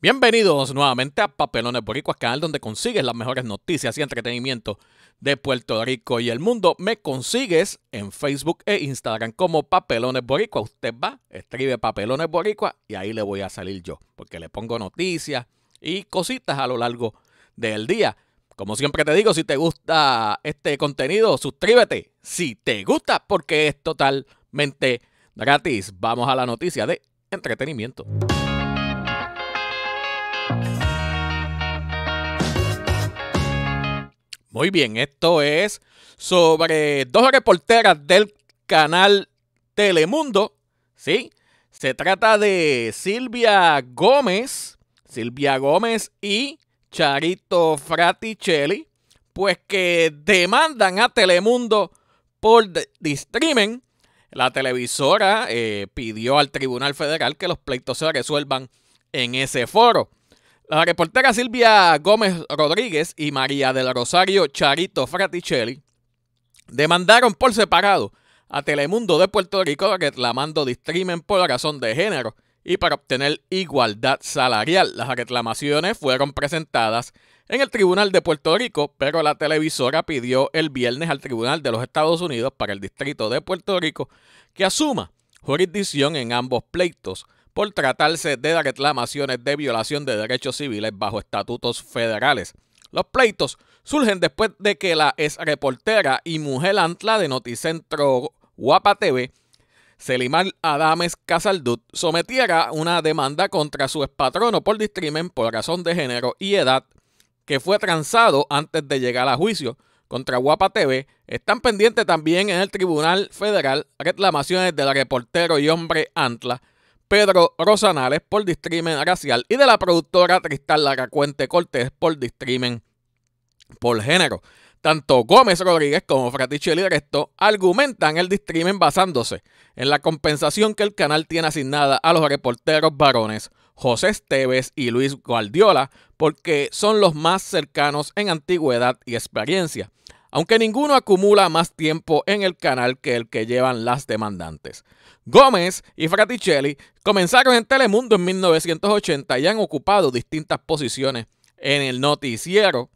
Bienvenidos nuevamente a Papelones Boricuas, canal donde consigues las mejores noticias y entretenimiento de Puerto Rico y el mundo. Me consigues en Facebook e Instagram como Papelones Boricua. Usted va, escribe Papelones Boricua y ahí le voy a salir yo, porque le pongo noticias y cositas a lo largo del día. Como siempre te digo, si te gusta este contenido, suscríbete. Si te gusta, porque es totalmente gratis. Vamos a la noticia de entretenimiento. Muy bien, esto es sobre dos reporteras del canal Telemundo, ¿sí? Se trata de Silvia Gómez, Silvia Gómez y Charito Fraticelli, pues que demandan a Telemundo por distrimen. La televisora eh, pidió al Tribunal Federal que los pleitos se resuelvan en ese foro. La reportera Silvia Gómez Rodríguez y María del Rosario Charito Fraticelli demandaron por separado a Telemundo de Puerto Rico reclamando discrimen por razón de género y para obtener igualdad salarial. Las reclamaciones fueron presentadas en el Tribunal de Puerto Rico, pero la televisora pidió el viernes al Tribunal de los Estados Unidos para el Distrito de Puerto Rico que asuma jurisdicción en ambos pleitos por tratarse de reclamaciones de violación de derechos civiles bajo estatutos federales. Los pleitos surgen después de que la ex reportera y mujer antla de Noticentro Guapa TV, Selimar Adames Casaldut, sometiera una demanda contra su expatrono por discrimen por razón de género y edad, que fue transado antes de llegar a juicio contra Guapa TV, están pendientes también en el Tribunal Federal reclamaciones del reportero y hombre Antla, Pedro Rosanales por Distrimen Racial y de la productora Tristán Cuente Cortés por Distrimen por Género. Tanto Gómez Rodríguez como Fratichelli Resto argumentan el distrimen basándose en la compensación que el canal tiene asignada a los reporteros varones José Esteves y Luis Guardiola, porque son los más cercanos en antigüedad y experiencia aunque ninguno acumula más tiempo en el canal que el que llevan las demandantes. Gómez y Fraticelli comenzaron en Telemundo en 1980 y han ocupado distintas posiciones en el noticiero.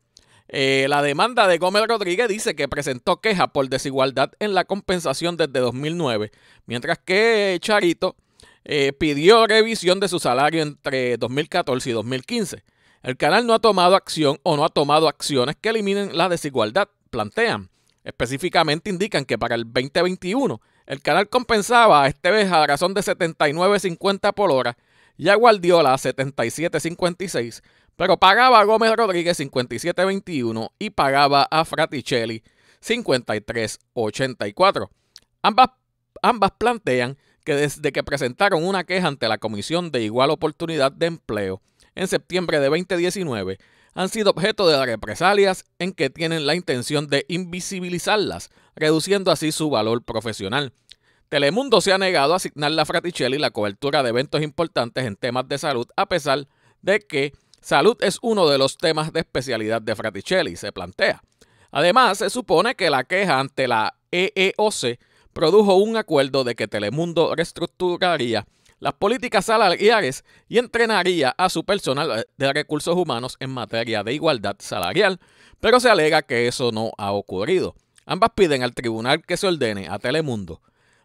Eh, la demanda de Gómez Rodríguez dice que presentó queja por desigualdad en la compensación desde 2009, mientras que Charito eh, pidió revisión de su salario entre 2014 y 2015. El canal no ha tomado acción o no ha tomado acciones que eliminen la desigualdad plantean. Específicamente indican que para el 2021 el canal compensaba este a Esteves a razón de 79.50 por hora y a Guardiola a 77.56, pero pagaba a Gómez Rodríguez 57.21 y pagaba a Fraticelli 53.84. Ambas, ambas plantean que desde que presentaron una queja ante la Comisión de Igual Oportunidad de Empleo en septiembre de 2019, han sido objeto de represalias en que tienen la intención de invisibilizarlas, reduciendo así su valor profesional. Telemundo se ha negado a asignar a Fraticelli la cobertura de eventos importantes en temas de salud, a pesar de que salud es uno de los temas de especialidad de Fraticelli, se plantea. Además, se supone que la queja ante la EEOC produjo un acuerdo de que Telemundo reestructuraría las políticas salariales y entrenaría a su personal de recursos humanos en materia de igualdad salarial, pero se alega que eso no ha ocurrido. Ambas piden al tribunal que se ordene a Telemundo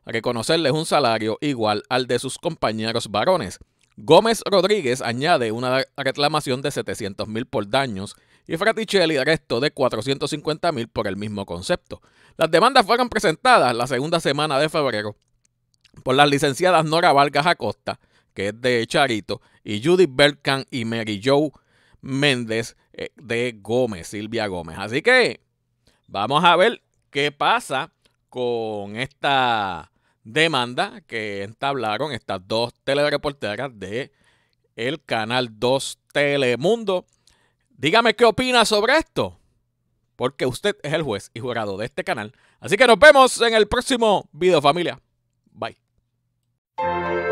reconocerles un salario igual al de sus compañeros varones. Gómez Rodríguez añade una reclamación de 700 mil por daños y Fraticelli resto de 450 mil por el mismo concepto. Las demandas fueron presentadas la segunda semana de febrero por las licenciadas Nora Vargas Acosta, que es de Charito, y Judith Berkan y Mary Joe Méndez eh, de Gómez, Silvia Gómez. Así que vamos a ver qué pasa con esta demanda que entablaron estas dos telereporteras de el canal 2 Telemundo. Dígame qué opina sobre esto, porque usted es el juez y jurado de este canal. Así que nos vemos en el próximo video, familia. Bye. Thank you.